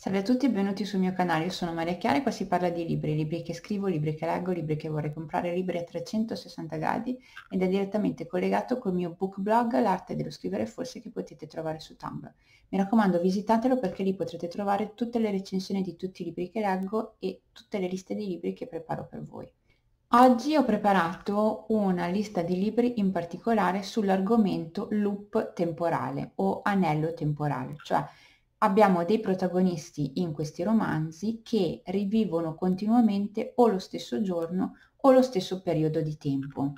Salve a tutti e benvenuti sul mio canale, io sono Maria Chiara e qua si parla di libri, libri che scrivo, libri che leggo, libri che vorrei comprare, libri a 360 gradi ed è direttamente collegato col mio book blog L'arte dello scrivere forse che potete trovare su Tumblr. Mi raccomando visitatelo perché lì potrete trovare tutte le recensioni di tutti i libri che leggo e tutte le liste di libri che preparo per voi. Oggi ho preparato una lista di libri in particolare sull'argomento loop temporale o anello temporale, cioè abbiamo dei protagonisti in questi romanzi che rivivono continuamente o lo stesso giorno o lo stesso periodo di tempo.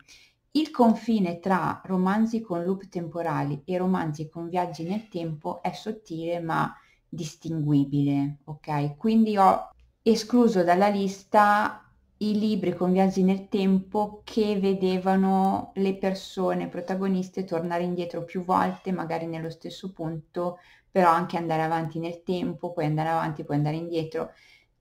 Il confine tra romanzi con loop temporali e romanzi con viaggi nel tempo è sottile ma distinguibile, ok? Quindi ho escluso dalla lista i libri con viaggi nel tempo che vedevano le persone protagoniste tornare indietro più volte, magari nello stesso punto, però anche andare avanti nel tempo, poi andare avanti, poi andare indietro,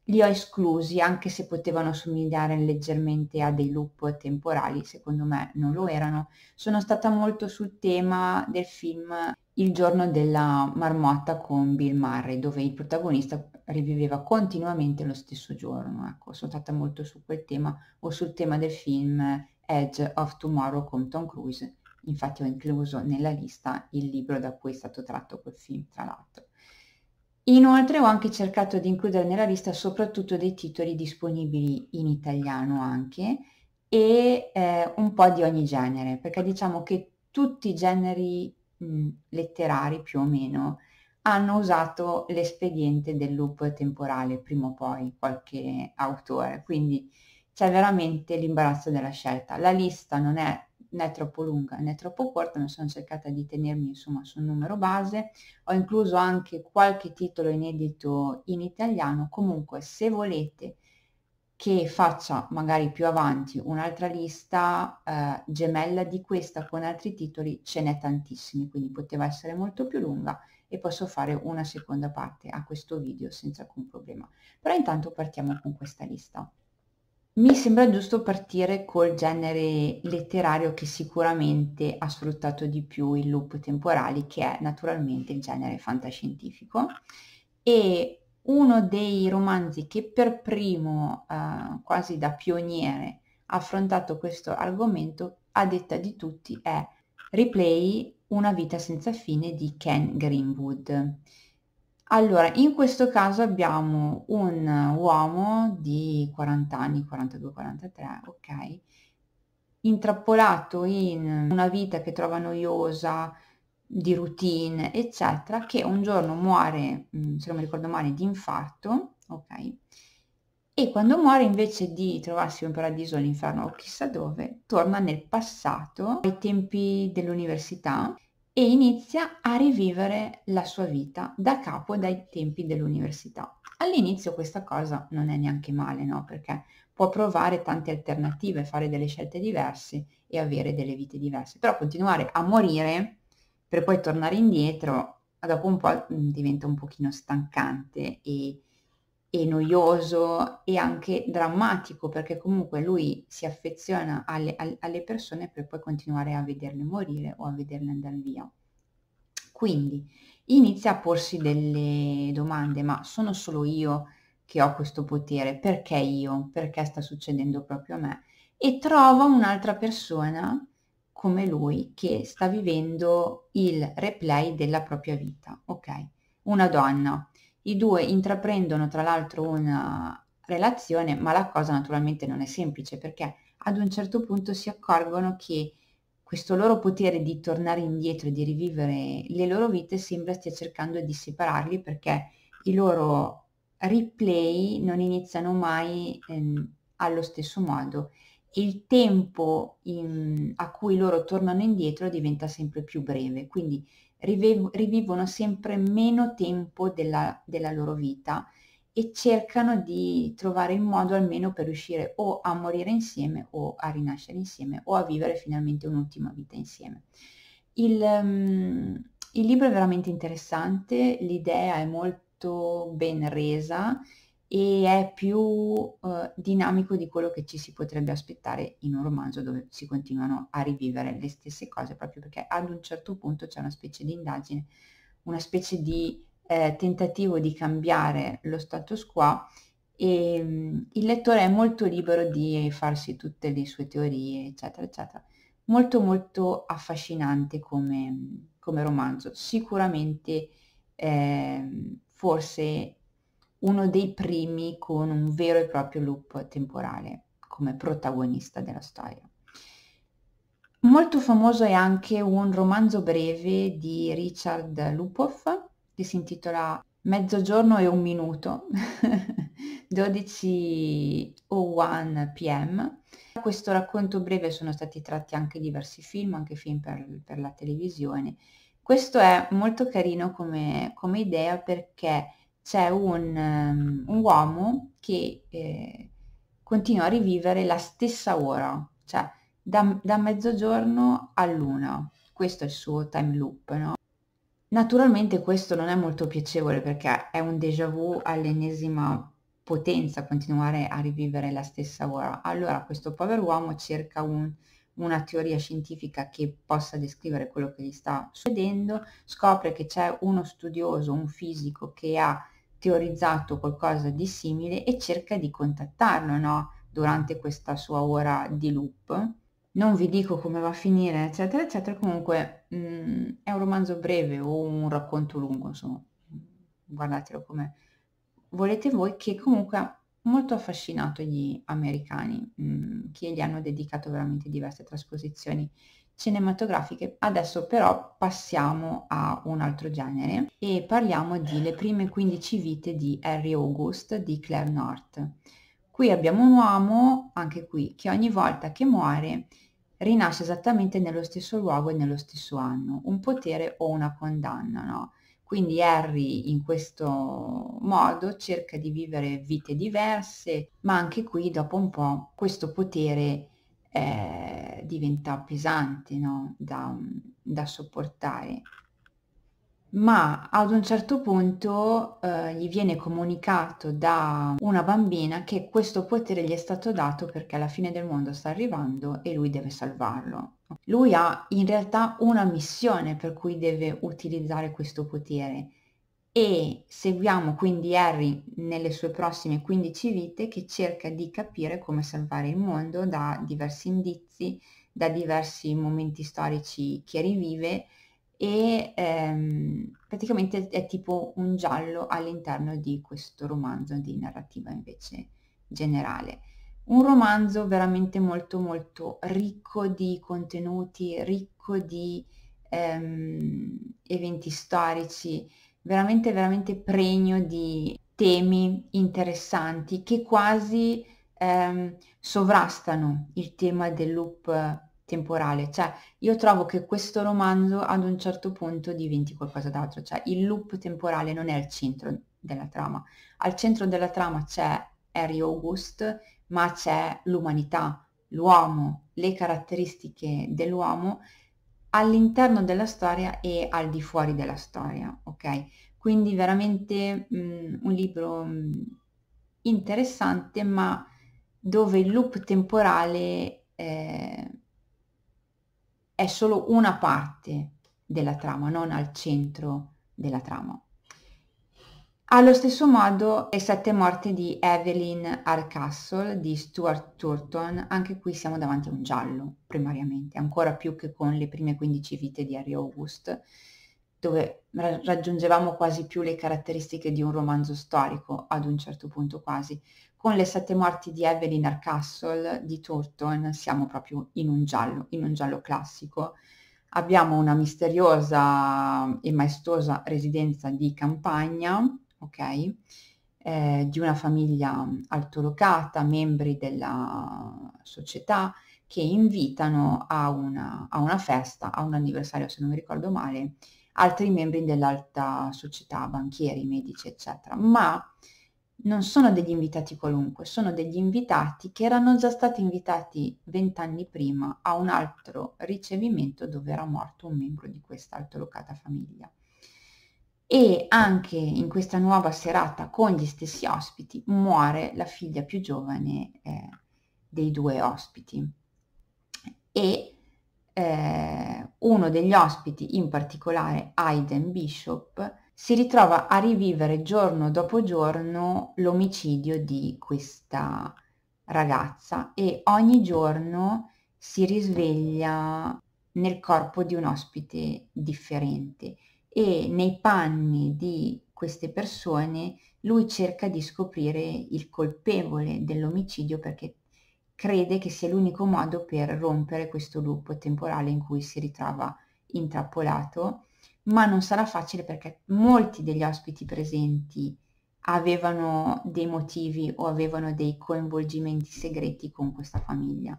li ho esclusi anche se potevano somigliare leggermente a dei loop temporali, secondo me non lo erano. Sono stata molto sul tema del film Il giorno della marmotta con Bill Murray, dove il protagonista riviveva continuamente lo stesso giorno, ecco, sono stata molto su quel tema o sul tema del film Edge of Tomorrow con Tom Cruise infatti ho incluso nella lista il libro da cui è stato tratto quel film, tra l'altro. Inoltre ho anche cercato di includere nella lista soprattutto dei titoli disponibili in italiano anche e eh, un po' di ogni genere, perché diciamo che tutti i generi mh, letterari più o meno hanno usato l'espediente del loop temporale prima o poi qualche autore, quindi c'è veramente l'imbarazzo della scelta. La lista non è né troppo lunga né troppo corta, mi sono cercata di tenermi insomma sul numero base, ho incluso anche qualche titolo inedito in italiano, comunque se volete che faccia magari più avanti un'altra lista eh, gemella di questa con altri titoli, ce n'è tantissimi, quindi poteva essere molto più lunga e posso fare una seconda parte a questo video senza alcun problema. Però intanto partiamo con questa lista. Mi sembra giusto partire col genere letterario che sicuramente ha sfruttato di più il loop temporali, che è naturalmente il genere fantascientifico. E uno dei romanzi che per primo, eh, quasi da pioniere, ha affrontato questo argomento, a detta di tutti, è Replay, una vita senza fine di Ken Greenwood allora, in questo caso abbiamo un uomo di 40 anni, 42-43, ok, intrappolato in una vita che trova noiosa, di routine, eccetera, che un giorno muore, mm, se non mi ricordo male, di infarto, ok? E quando muore, invece di trovarsi in paradiso all'inferno o chissà dove, torna nel passato, ai tempi dell'università, e inizia a rivivere la sua vita da capo dai tempi dell'università. All'inizio questa cosa non è neanche male, no? Perché può provare tante alternative, fare delle scelte diverse e avere delle vite diverse. Però continuare a morire per poi tornare indietro dopo un po' mm, diventa un pochino stancante e e noioso e anche drammatico perché comunque lui si affeziona alle, alle, persone per poi continuare a vederle morire o a vederle andare via. Quindi inizia a porsi delle domande, ma sono solo io che ho questo potere, perché io? Perché sta succedendo proprio a me? E trova un'altra persona come lui che sta vivendo il replay della propria vita, ok? Una donna, i due intraprendono tra l'altro una relazione, ma la cosa naturalmente non è semplice perché ad un certo punto si accorgono che questo loro potere di tornare indietro e di rivivere le loro vite sembra stia cercando di separarli perché i loro replay non iniziano mai ehm, allo stesso modo e il tempo in, a cui loro tornano indietro diventa sempre più breve. Quindi rivev- rivivono sempre meno tempo della, della loro vita e cercano di trovare il modo almeno per riuscire o a morire insieme o a rinascere insieme o a vivere finalmente un'ultima vita insieme. Il, um, il libro è veramente interessante, l'idea è molto ben resa e è più eh, dinamico di quello che ci si potrebbe aspettare in un romanzo dove si continuano a rivivere le stesse cose, proprio perché ad un certo punto c'è una specie di indagine, una specie di eh, tentativo di cambiare lo status quo e mh, mm, il lettore è molto libero di farsi tutte le sue teorie, eccetera, eccetera. Molto molto affascinante come, come romanzo, sicuramente eh, forse uno dei primi con un vero e proprio loop temporale come protagonista della storia. Molto famoso è anche un romanzo breve di Richard Lupoff che si intitola Mezzogiorno e un minuto, 12.01 pm. Da questo racconto breve sono stati tratti anche diversi film, anche film per, per la televisione. Questo è molto carino come, come idea perché c'è un, um, un, uomo che eh, continua a rivivere la stessa ora, cioè da, da mezzogiorno luna. Questo è il suo time loop, no? Naturalmente questo non è molto piacevole perché è un déjà vu all'ennesima potenza continuare a rivivere la stessa ora. Allora questo povero uomo cerca un, una teoria scientifica che possa descrivere quello che gli sta succedendo, scopre che c'è uno studioso, un fisico che ha teorizzato qualcosa di simile e cerca di contattarlo no? durante questa sua ora di loop. Non vi dico come va a finire, eccetera, eccetera, comunque mh, mm, è un romanzo breve o un racconto lungo, insomma, guardatelo come volete voi, che comunque ha molto affascinato gli americani, mh, mm, che gli hanno dedicato veramente diverse trasposizioni cinematografiche. Adesso però passiamo a un altro genere e parliamo di Le prime 15 vite di Harry August di Claire North. Qui abbiamo un uomo, anche qui, che ogni volta che muore rinasce esattamente nello stesso luogo e nello stesso anno, un potere o una condanna, no? Quindi Harry in questo modo cerca di vivere vite diverse, ma anche qui dopo un po' questo potere eh, diventa pesante no? da, da, sopportare. Ma ad un certo punto eh, gli viene comunicato da una bambina che questo potere gli è stato dato perché la fine del mondo sta arrivando e lui deve salvarlo. Lui ha in realtà una missione per cui deve utilizzare questo potere e seguiamo quindi Harry nelle sue prossime 15 vite che cerca di capire come salvare il mondo da diversi indizi, da diversi momenti storici che rivive e ehm, praticamente è tipo un giallo all'interno di questo romanzo di narrativa invece generale. Un romanzo veramente molto molto ricco di contenuti, ricco di ehm, eventi storici, veramente, veramente pregno di temi interessanti che quasi ehm, sovrastano il tema del loop temporale, cioè io trovo che questo romanzo ad un certo punto diventi qualcosa d'altro, cioè il loop temporale non è al centro della trama, al centro della trama c'è Harry August, ma c'è l'umanità, l'uomo, le caratteristiche dell'uomo all'interno della storia e al di fuori della storia, ok? Quindi veramente mh, mm, un libro mh, mm, interessante, ma dove il loop temporale eh, è solo una parte della trama, non al centro della trama. Allo stesso modo le sette morti di Evelyn Arcastle di Stuart Turton, anche qui siamo davanti a un giallo primariamente, ancora più che con le prime 15 vite di Harry August, dove raggiungevamo quasi più le caratteristiche di un romanzo storico, ad un certo punto quasi. Con le sette morti di Evelyn Arcastle di Turton siamo proprio in un giallo, in un giallo classico. Abbiamo una misteriosa e maestosa residenza di campagna ok? Eh, di una famiglia altolocata, membri della società che invitano a una, a una festa, a un anniversario se non mi ricordo male, altri membri dell'alta società, banchieri, medici, eccetera. Ma non sono degli invitati qualunque, sono degli invitati che erano già stati invitati vent'anni prima a un altro ricevimento dove era morto un membro di questa altolocata famiglia e anche in questa nuova serata con gli stessi ospiti muore la figlia più giovane eh, dei due ospiti e eh, uno degli ospiti, in particolare Aiden Bishop, si ritrova a rivivere giorno dopo giorno l'omicidio di questa ragazza e ogni giorno si risveglia nel corpo di un ospite differente e nei panni di queste persone lui cerca di scoprire il colpevole dell'omicidio perché crede che sia l'unico modo per rompere questo loop temporale in cui si ritrova intrappolato, ma non sarà facile perché molti degli ospiti presenti avevano dei motivi o avevano dei coinvolgimenti segreti con questa famiglia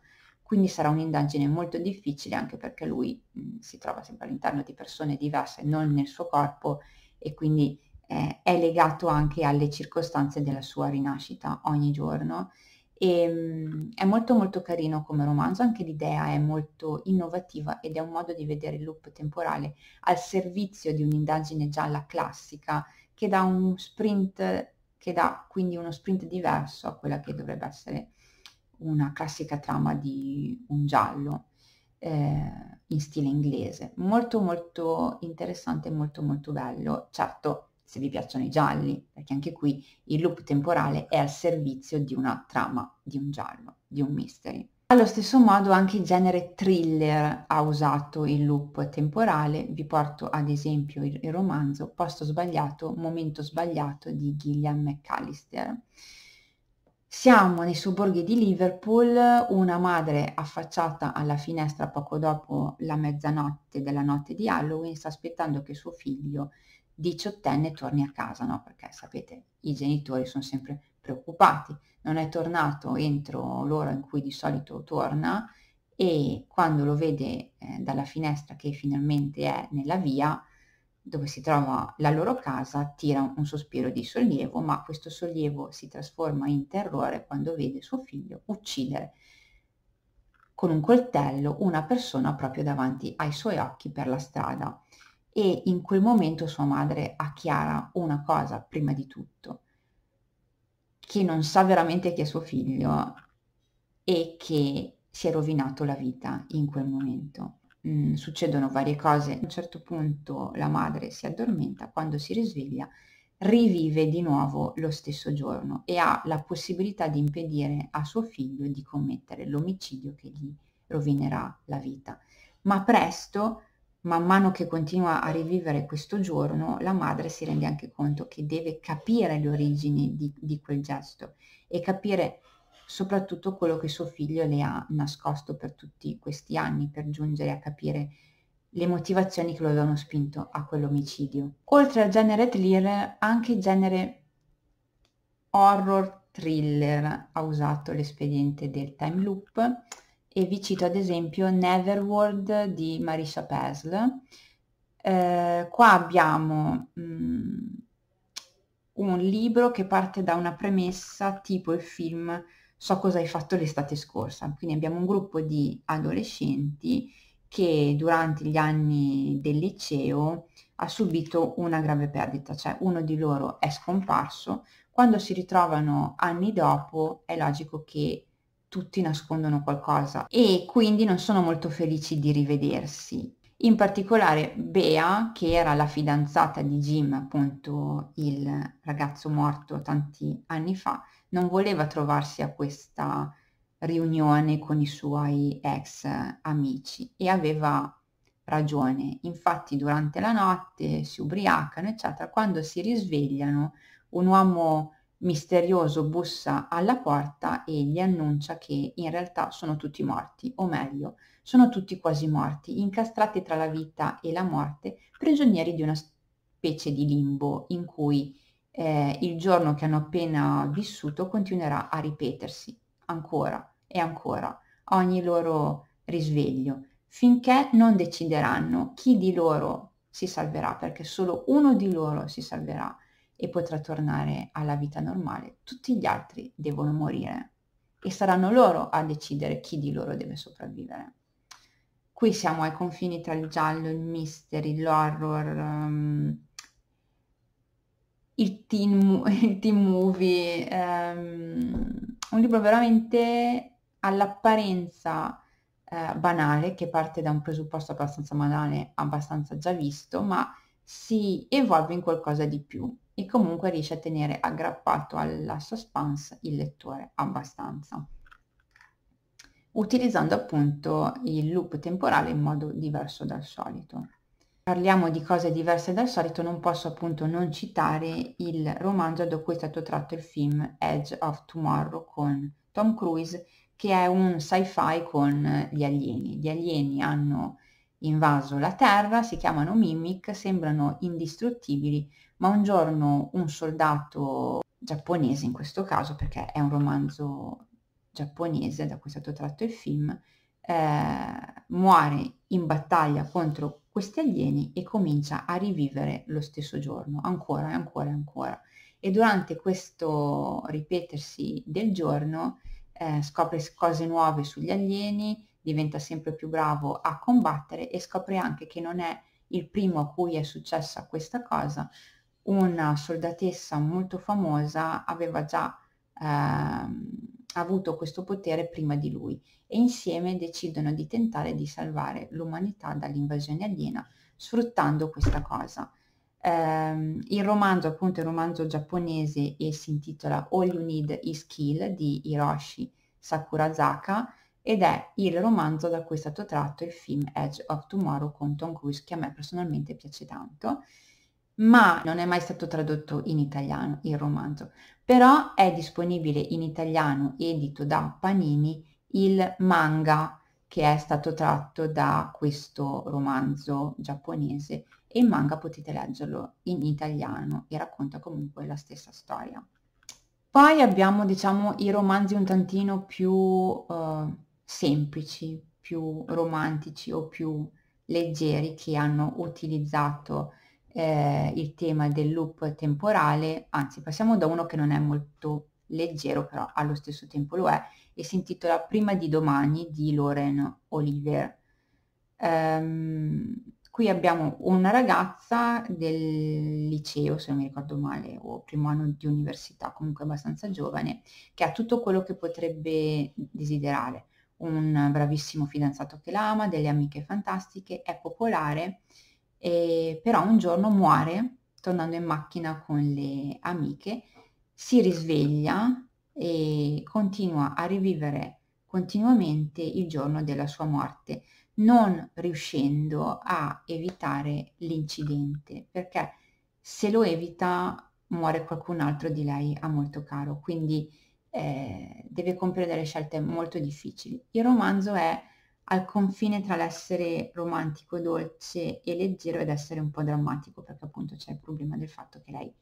quindi sarà un'indagine molto difficile anche perché lui mh, mhmm, si trova sempre all'interno di persone diverse, non nel suo corpo e quindi eh, è legato anche alle circostanze della sua rinascita ogni giorno. E, ehm, mh, è molto molto carino come romanzo, anche l'idea è molto innovativa ed è un modo di vedere il loop temporale al servizio di un'indagine gialla classica che dà un sprint, che dà quindi uno sprint diverso a quella che dovrebbe essere una classica trama di un giallo eh, in stile inglese. Molto molto interessante e molto molto bello. Certo, se vi piacciono i gialli, perché anche qui il loop temporale è al servizio di una trama, di un giallo, di un mystery. Allo stesso modo anche il genere thriller ha usato il loop temporale, vi porto ad esempio il, il romanzo Posto sbagliato, momento sbagliato di Gillian McAllister. Siamo nei sobborghi di Liverpool, una madre affacciata alla finestra poco dopo la mezzanotte della notte di Halloween sta aspettando che suo figlio diciottenne torni a casa, no? Perché sapete, i genitori sono sempre preoccupati, non è tornato entro l'ora in cui di solito torna e quando lo vede eh, dalla finestra che finalmente è nella via dove si trova la loro casa, tira un sospiro di sollievo, ma questo sollievo si trasforma in terrore quando vede suo figlio uccidere con un coltello una persona proprio davanti ai suoi occhi per la strada. E in quel momento sua madre acchiara una cosa prima di tutto, che non sa veramente chi è suo figlio e che si è rovinato la vita in quel momento mh, mm, succedono varie cose. A un certo punto la madre si addormenta, quando si risveglia rivive di nuovo lo stesso giorno e ha la possibilità di impedire a suo figlio di commettere l'omicidio che gli rovinerà la vita. Ma presto, man mano che continua a rivivere questo giorno, la madre si rende anche conto che deve capire le origini di, di quel gesto e capire soprattutto quello che suo figlio le ha nascosto per tutti questi anni per giungere a capire le motivazioni che lo avevano spinto a quell'omicidio. Oltre al genere thriller, anche il genere horror thriller ha usato l'espediente del time loop e vi cito ad esempio Neverworld di Marisha Pesl. Eh, qua abbiamo mh, mm, un libro che parte da una premessa tipo il film so cosa hai fatto l'estate scorsa. Quindi abbiamo un gruppo di adolescenti che durante gli anni del liceo ha subito una grave perdita, cioè uno di loro è scomparso, quando si ritrovano anni dopo è logico che tutti nascondono qualcosa e quindi non sono molto felici di rivedersi. In particolare Bea, che era la fidanzata di Jim, appunto il ragazzo morto tanti anni fa, non voleva trovarsi a questa riunione con i suoi ex amici e aveva ragione. Infatti durante la notte si ubriacano, eccetera. Quando si risvegliano, un uomo misterioso bussa alla porta e gli annuncia che in realtà sono tutti morti, o meglio, sono tutti quasi morti, incastrati tra la vita e la morte, prigionieri di una specie di limbo in cui eh, il giorno che hanno appena vissuto continuerà a ripetersi ancora e ancora ogni loro risveglio, finché non decideranno chi di loro si salverà, perché solo uno di loro si salverà e potrà tornare alla vita normale, tutti gli altri devono morire e saranno loro a decidere chi di loro deve sopravvivere. Qui siamo ai confini tra il giallo, il mystery, l'horror, um, il teen, il teen movie, ehm, un libro veramente all'apparenza eh, banale, che parte da un presupposto abbastanza banale, abbastanza già visto, ma si evolve in qualcosa di più e comunque riesce a tenere aggrappato alla suspense il lettore abbastanza utilizzando appunto il loop temporale in modo diverso dal solito parliamo di cose diverse dal solito, non posso appunto non citare il romanzo da cui è stato tratto il film Edge of Tomorrow con Tom Cruise, che è un sci-fi con gli alieni. Gli alieni hanno invaso la Terra, si chiamano Mimic, sembrano indistruttibili, ma un giorno un soldato giapponese in questo caso, perché è un romanzo giapponese da cui è stato tratto il film, eh, muore in battaglia contro questi alieni e comincia a rivivere lo stesso giorno, ancora e ancora e ancora. E durante questo ripetersi del giorno eh, scopre cose nuove sugli alieni, diventa sempre più bravo a combattere e scopre anche che non è il primo a cui è successa questa cosa, una soldatessa molto famosa aveva già ehm, avuto questo potere prima di lui e insieme decidono di tentare di salvare l'umanità dall'invasione aliena sfruttando questa cosa. Um, il romanzo appunto è un romanzo giapponese e si intitola All You Need Is Kill di Hiroshi Sakurazaka ed è il romanzo da cui è stato tratto il film Edge of Tomorrow con Tom Cruise che a me personalmente piace tanto ma non è mai stato tradotto in italiano il romanzo, però è disponibile in italiano edito da Panini il manga che è stato tratto da questo romanzo giapponese e il manga potete leggerlo in italiano e racconta comunque la stessa storia. Poi abbiamo diciamo i romanzi un tantino più eh, semplici, più romantici o più leggeri che hanno utilizzato eh, il tema del loop temporale, anzi passiamo da uno che non è molto leggero, però allo stesso tempo lo è, e si intitola Prima di domani di Lauren Oliver. Um, ehm, qui abbiamo una ragazza del liceo, se non mi ricordo male, o primo anno di università, comunque abbastanza giovane, che ha tutto quello che potrebbe desiderare. Un bravissimo fidanzato che l'ama, delle amiche fantastiche, è popolare, eh, e però un giorno muore tornando in macchina con le amiche, si risveglia e continua a rivivere continuamente il giorno della sua morte, non riuscendo a evitare l'incidente, perché se lo evita muore qualcun altro di lei a molto caro, quindi eh, deve compiere delle scelte molto difficili. Il romanzo è al confine tra l'essere romantico e dolce e leggero ed essere un po' drammatico, perché appunto c'è il problema del fatto che lei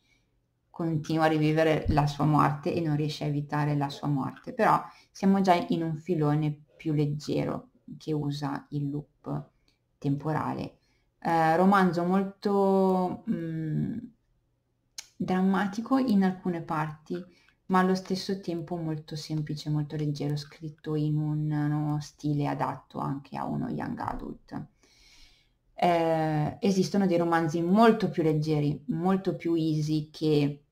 continua a rivivere la sua morte e non riesce a evitare la sua morte, però siamo già in un filone più leggero che usa il loop temporale. Eh, romanzo molto mh, mm, drammatico in alcune parti, ma allo stesso tempo molto semplice, molto leggero, scritto in uno stile adatto anche a uno young adult. Eh, esistono dei romanzi molto più leggeri, molto più easy che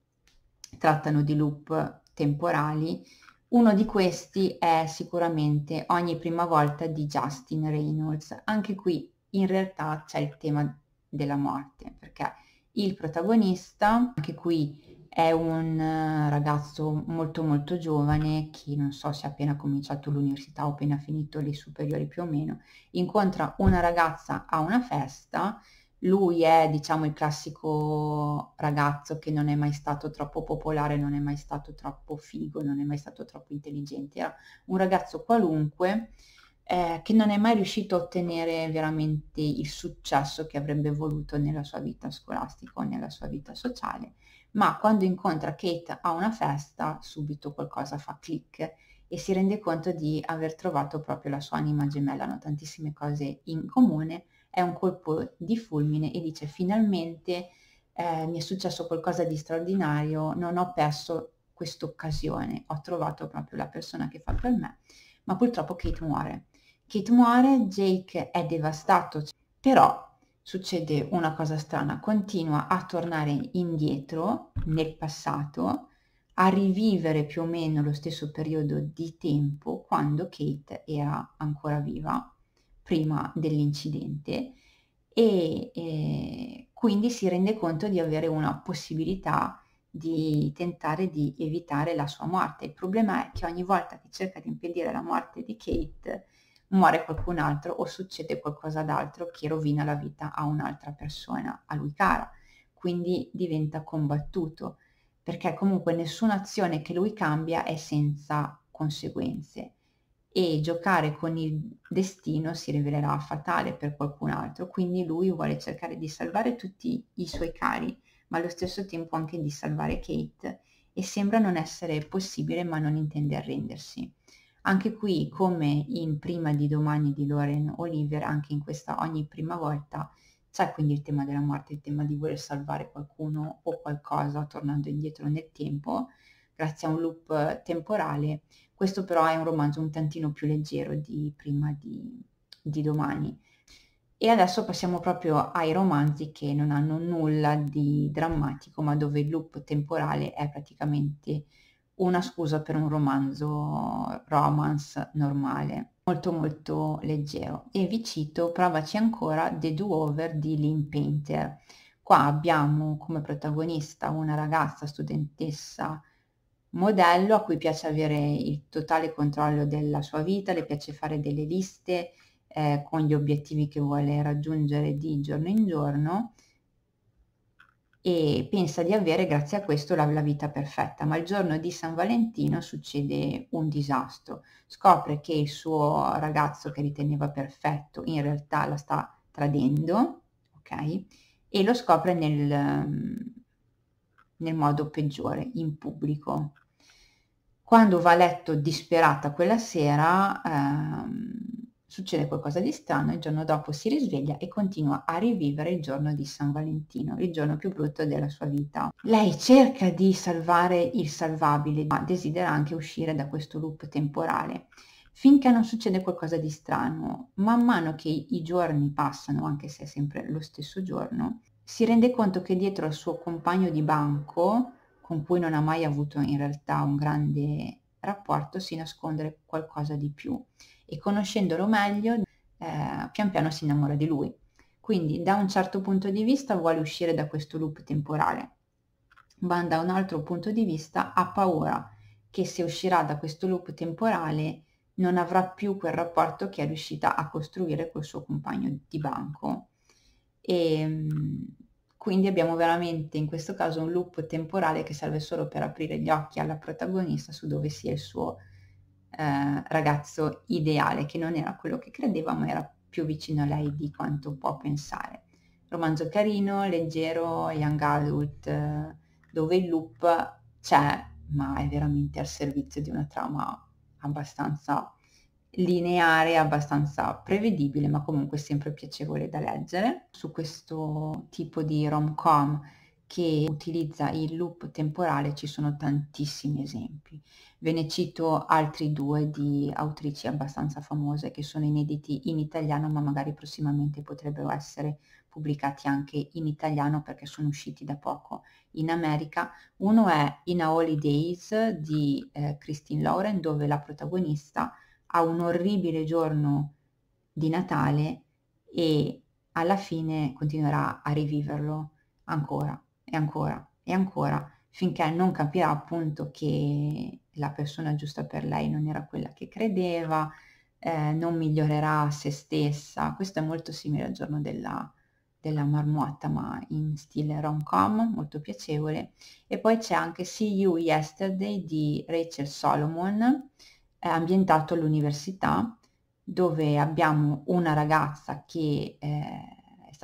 trattano di loop temporali. Uno di questi è sicuramente Ogni prima volta di Justin Reynolds. Anche qui in realtà c'è il tema della morte, perché il protagonista, anche qui è un eh, ragazzo molto molto giovane che non so se ha appena cominciato l'università o appena finito le superiori più o meno, incontra una ragazza a una festa, lui è diciamo il classico ragazzo che non è mai stato troppo popolare, non è mai stato troppo figo, non è mai stato troppo intelligente, era un ragazzo qualunque eh, che non è mai riuscito a ottenere veramente il successo che avrebbe voluto nella sua vita scolastica o nella sua vita sociale ma quando incontra Kate a una festa subito qualcosa fa click e si rende conto di aver trovato proprio la sua anima gemella, hanno tantissime cose in comune, è un colpo di fulmine e dice finalmente eh, mi è successo qualcosa di straordinario, non ho perso questa occasione, ho trovato proprio la persona che fa per me, ma purtroppo Kate muore. Kate muore, Jake è devastato, però succede una cosa strana, continua a tornare indietro nel passato, a rivivere più o meno lo stesso periodo di tempo quando Kate era ancora viva, prima dell'incidente, e eh, quindi si rende conto di avere una possibilità di tentare di evitare la sua morte. Il problema è che ogni volta che cerca di impedire la morte di Kate, muore qualcun altro o succede qualcosa d'altro che rovina la vita a un'altra persona, a lui cara. Quindi diventa combattuto, perché comunque nessuna azione che lui cambia è senza conseguenze e giocare con il destino si rivelerà fatale per qualcun altro, quindi lui vuole cercare di salvare tutti i suoi cari, ma allo stesso tempo anche di salvare Kate e sembra non essere possibile ma non intende arrendersi. Anche qui, come in Prima di domani di Lauren Oliver, anche in questa ogni prima volta c'è quindi il tema della morte, il tema di voler salvare qualcuno o qualcosa tornando indietro nel tempo, grazie a un loop temporale. Questo però è un romanzo un tantino più leggero di Prima di, di domani. E adesso passiamo proprio ai romanzi che non hanno nulla di drammatico, ma dove il loop temporale è praticamente una scusa per un romanzo romance normale, molto molto leggero. E vi cito, provaci ancora, The Do-Over di Lynn Painter. Qua abbiamo come protagonista una ragazza studentessa modello a cui piace avere il totale controllo della sua vita, le piace fare delle liste eh, con gli obiettivi che vuole raggiungere di giorno in giorno e pensa di avere grazie a questo la, la, vita perfetta, ma il giorno di San Valentino succede un disastro, scopre che il suo ragazzo che riteneva perfetto in realtà la sta tradendo, ok? E lo scopre nel, nel modo peggiore, in pubblico. Quando va a letto disperata quella sera, ehm, succede qualcosa di strano, il giorno dopo si risveglia e continua a rivivere il giorno di San Valentino, il giorno più brutto della sua vita. Lei cerca di salvare il salvabile, ma desidera anche uscire da questo loop temporale finché non succede qualcosa di strano. Man mano che i giorni passano, anche se è sempre lo stesso giorno, si rende conto che dietro al suo compagno di banco, con cui non ha mai avuto in realtà un grande rapporto, si nasconde qualcosa di più e conoscendolo meglio eh, pian piano si innamora di lui. Quindi da un certo punto di vista vuole uscire da questo loop temporale, ma da un altro punto di vista ha paura che se uscirà da questo loop temporale non avrà più quel rapporto che è riuscita a costruire col suo compagno di banco. E mm, quindi abbiamo veramente in questo caso un loop temporale che serve solo per aprire gli occhi alla protagonista su dove sia il suo eh, ragazzo ideale, che non era quello che credeva, ma era più vicino a lei di quanto può pensare. Romanzo carino, leggero, young adult, eh, dove il loop c'è, ma è veramente al servizio di una trama abbastanza lineare, abbastanza prevedibile, ma comunque sempre piacevole da leggere. Su questo tipo di rom-com che utilizza il loop temporale ci sono tantissimi esempi. Ve ne cito altri due di autrici abbastanza famose che sono inediti in italiano ma magari prossimamente potrebbero essere pubblicati anche in italiano perché sono usciti da poco in America. Uno è In a Holidays di eh, Christine Lauren dove la protagonista ha un orribile giorno di Natale e alla fine continuerà a riviverlo ancora e ancora e ancora finché non capirà appunto che la persona giusta per lei non era quella che credeva, eh, non migliorerà se stessa. Questo è molto simile al giorno della, della marmotta, ma in stile rom-com, molto piacevole. E poi c'è anche See You Yesterday di Rachel Solomon, eh, ambientato all'università, dove abbiamo una ragazza che... Eh,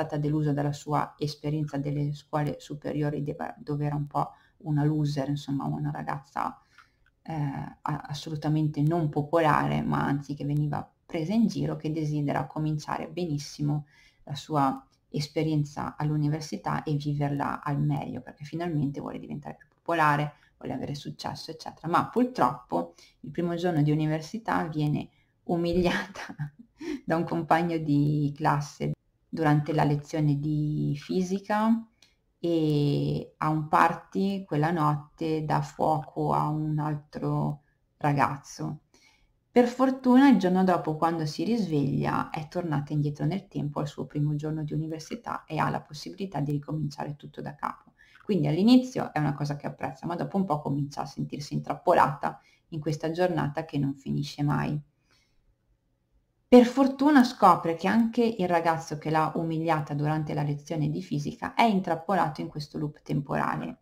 stata delusa dalla sua esperienza delle scuole superiori dove era un po' una loser, insomma una ragazza eh, assolutamente non popolare, ma anzi che veniva presa in giro, che desidera cominciare benissimo la sua esperienza all'università e viverla al meglio, perché finalmente vuole diventare più popolare, vuole avere successo, eccetera. Ma purtroppo il primo giorno di università viene umiliata da un compagno di classe durante la lezione di fisica e a un party quella notte dà fuoco a un altro ragazzo. Per fortuna il giorno dopo, quando si risveglia, è tornata indietro nel tempo al suo primo giorno di università e ha la possibilità di ricominciare tutto da capo. Quindi all'inizio è una cosa che apprezza, ma dopo un po' comincia a sentirsi intrappolata in questa giornata che non finisce mai. Per fortuna scopre che anche il ragazzo che l'ha umiliata durante la lezione di fisica è intrappolato in questo loop temporale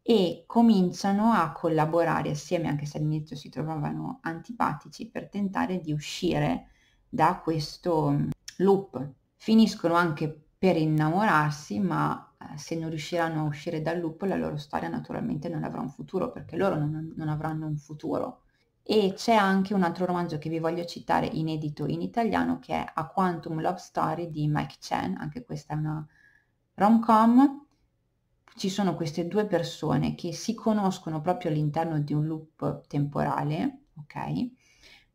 e cominciano a collaborare assieme, anche se all'inizio si trovavano antipatici, per tentare di uscire da questo mm, loop. Finiscono anche per innamorarsi, ma eh, se non riusciranno a uscire dal loop la loro storia naturalmente non avrà un futuro, perché loro non, non avranno un futuro e c'è anche un altro romanzo che vi voglio citare inedito in italiano che è A Quantum Love Story di Mike Chen, anche questa è una rom-com. Ci sono queste due persone che si conoscono proprio all'interno di un loop temporale, ok?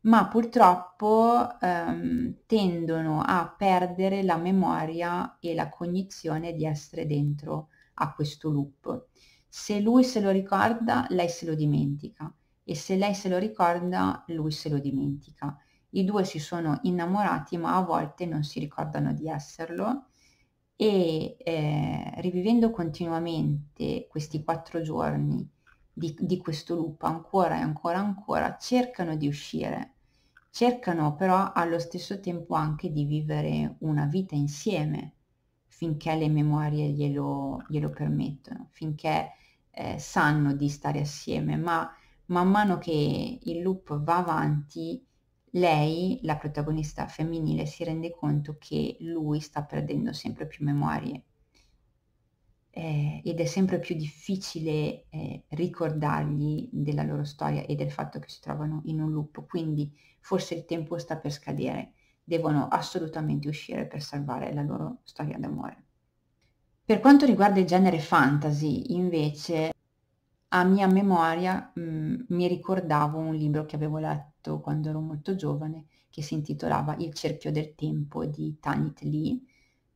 Ma purtroppo ehm, tendono a perdere la memoria e la cognizione di essere dentro a questo loop. Se lui se lo ricorda, lei se lo dimentica e se lei se lo ricorda, lui se lo dimentica. I due si sono innamorati ma a volte non si ricordano di esserlo e eh, rivivendo continuamente questi quattro giorni di, di questo loop ancora e ancora e ancora cercano di uscire, cercano però allo stesso tempo anche di vivere una vita insieme finché le memorie glielo, glielo permettono, finché eh, sanno di stare assieme, ma man mano che il loop va avanti, lei, la protagonista femminile, si rende conto che lui sta perdendo sempre più memorie eh, ed è sempre più difficile eh, ricordargli della loro storia e del fatto che si trovano in un loop, quindi forse il tempo sta per scadere, devono assolutamente uscire per salvare la loro storia d'amore. Per quanto riguarda il genere fantasy, invece, a mia memoria mh, mm, mi ricordavo un libro che avevo letto quando ero molto giovane che si intitolava Il cerchio del tempo di Tanit Lee,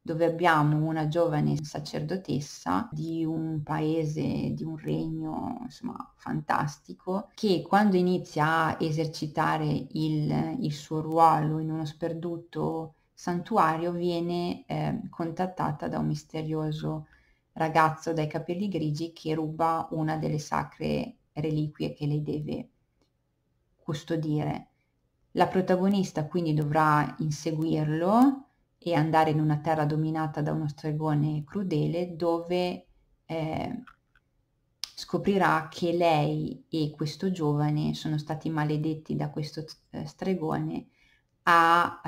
dove abbiamo una giovane sacerdotessa di un paese, di un regno, insomma, fantastico, che quando inizia a esercitare il, il suo ruolo in uno sperduto santuario viene eh, contattata da un misterioso ragazzo dai capelli grigi che ruba una delle sacre reliquie che lei deve custodire. La protagonista quindi dovrà inseguirlo e andare in una terra dominata da uno stregone crudele dove eh, scoprirà che lei e questo giovane sono stati maledetti da questo eh, stregone a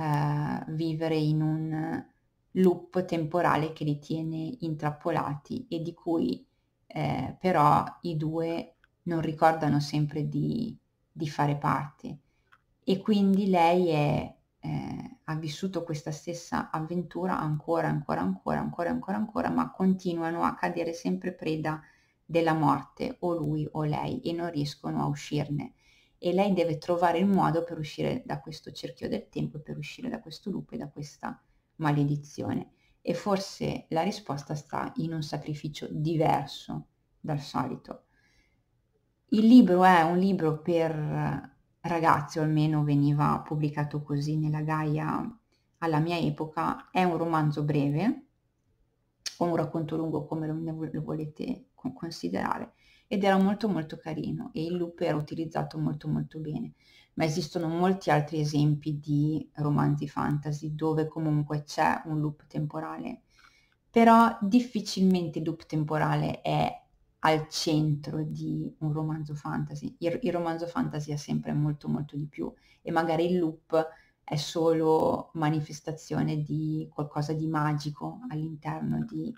eh, vivere in un loop temporale che li tiene intrappolati e di cui eh, però i due non ricordano sempre di, di fare parte. E quindi lei è, eh, ha vissuto questa stessa avventura ancora, ancora, ancora, ancora, ancora, ancora, ma continuano a cadere sempre preda della morte, o lui o lei, e non riescono a uscirne. E lei deve trovare il modo per uscire da questo cerchio del tempo, per uscire da questo loop e da questa maledizione e forse la risposta sta in un sacrificio diverso dal solito. Il libro è un libro per ragazzi, o almeno veniva pubblicato così nella Gaia alla mia epoca, è un romanzo breve o un racconto lungo come lo, volete considerare ed era molto molto carino e il loop era utilizzato molto molto bene ma esistono molti altri esempi di romanzi fantasy dove comunque c'è un loop temporale, però difficilmente il loop temporale è al centro di un romanzo fantasy. Il, il romanzo fantasy ha sempre molto molto di più e magari il loop è solo manifestazione di qualcosa di magico all'interno di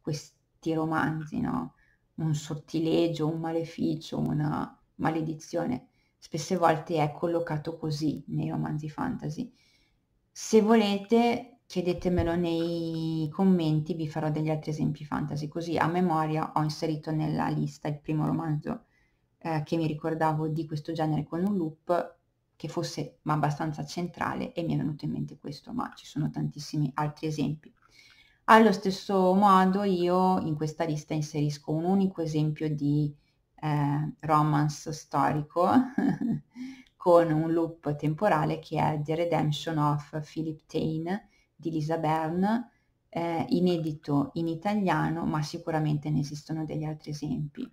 questi romanzi, no? Un sortilegio, un maleficio, una maledizione spesse volte è collocato così nei romanzi fantasy. Se volete chiedetemelo nei commenti, vi farò degli altri esempi fantasy, così a memoria ho inserito nella lista il primo romanzo eh, che mi ricordavo di questo genere con un loop che fosse ma abbastanza centrale e mi è venuto in mente questo, ma ci sono tantissimi altri esempi. Allo stesso modo io in questa lista inserisco un unico esempio di eh, romance storico con un loop temporale che è The Redemption of Philip Tain di Lisa Bern, eh, inedito in italiano, ma sicuramente ne esistono degli altri esempi.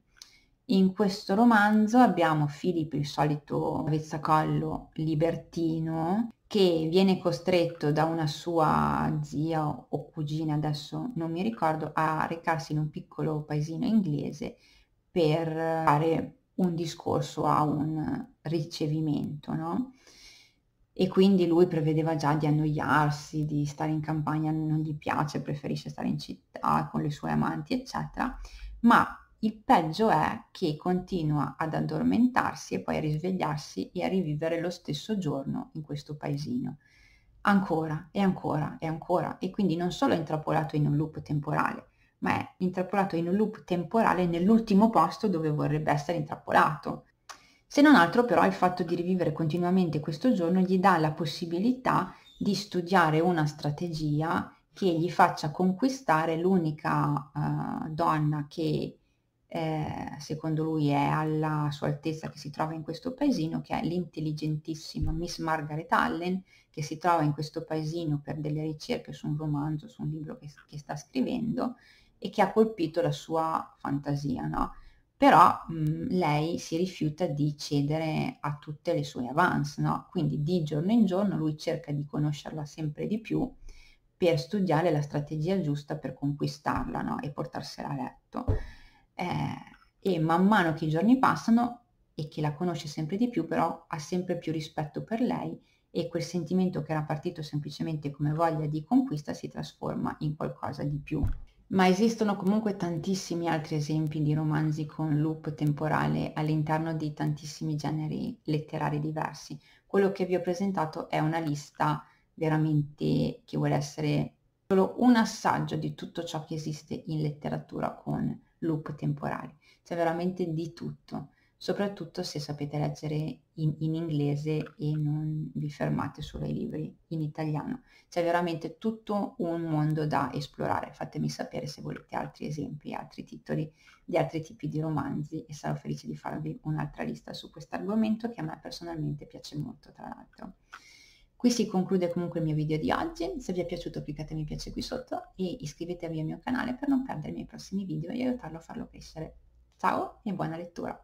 In questo romanzo abbiamo Philip, il solito vezzacollo libertino, che viene costretto da una sua zia o cugina, adesso non mi ricordo, a recarsi in un piccolo paesino inglese per fare un discorso a un ricevimento, no? E quindi lui prevedeva già di annoiarsi, di stare in campagna, non gli piace, preferisce stare in città con le sue amanti, eccetera. Ma il peggio è che continua ad addormentarsi e poi a risvegliarsi e a rivivere lo stesso giorno in questo paesino. Ancora e ancora e ancora. E quindi non solo è intrappolato in un loop temporale, ma è intrappolato in un loop temporale nell'ultimo posto dove vorrebbe essere intrappolato. Se non altro però il fatto di rivivere continuamente questo giorno gli dà la possibilità di studiare una strategia che gli faccia conquistare l'unica uh, donna che eh, secondo lui è alla sua altezza che si trova in questo paesino, che è l'intelligentissima Miss Margaret Allen, che si trova in questo paesino per delle ricerche su un romanzo, su un libro che, che sta scrivendo, e che ha colpito la sua fantasia, no? Però mh, mm, lei si rifiuta di cedere a tutte le sue avance, no? Quindi di giorno in giorno lui cerca di conoscerla sempre di più per studiare la strategia giusta per conquistarla no? e portarsela a letto. Eh, e man mano che i giorni passano e che la conosce sempre di più, però ha sempre più rispetto per lei e quel sentimento che era partito semplicemente come voglia di conquista si trasforma in qualcosa di più ma esistono comunque tantissimi altri esempi di romanzi con loop temporale all'interno di tantissimi generi letterari diversi. Quello che vi ho presentato è una lista veramente che vuole essere solo un assaggio di tutto ciò che esiste in letteratura con loop temporali. C'è veramente di tutto soprattutto se sapete leggere in, in, inglese e non vi fermate solo ai libri in italiano. C'è veramente tutto un mondo da esplorare. Fatemi sapere se volete altri esempi, altri titoli di altri tipi di romanzi e sarò felice di farvi un'altra lista su questo argomento che a me personalmente piace molto, tra l'altro. Qui si conclude comunque il mio video di oggi, se vi è piaciuto cliccate mi piace qui sotto e iscrivetevi al mio canale per non perdere i miei prossimi video e aiutarlo a farlo crescere. Ciao e buona lettura!